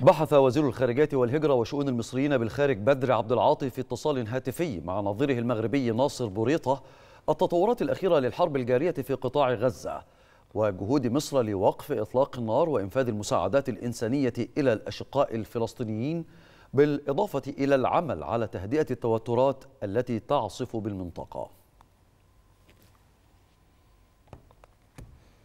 بحث وزير الخارجية والهجرة وشؤون المصريين بالخارج بدر عبد العاطي في اتصال هاتفي مع نظيره المغربي ناصر بوريطة التطورات الأخيرة للحرب الجارية في قطاع غزة وجهود مصر لوقف إطلاق النار وإنفاذ المساعدات الإنسانية إلى الأشقاء الفلسطينيين بالإضافة إلى العمل على تهدئة التوترات التي تعصف بالمنطقة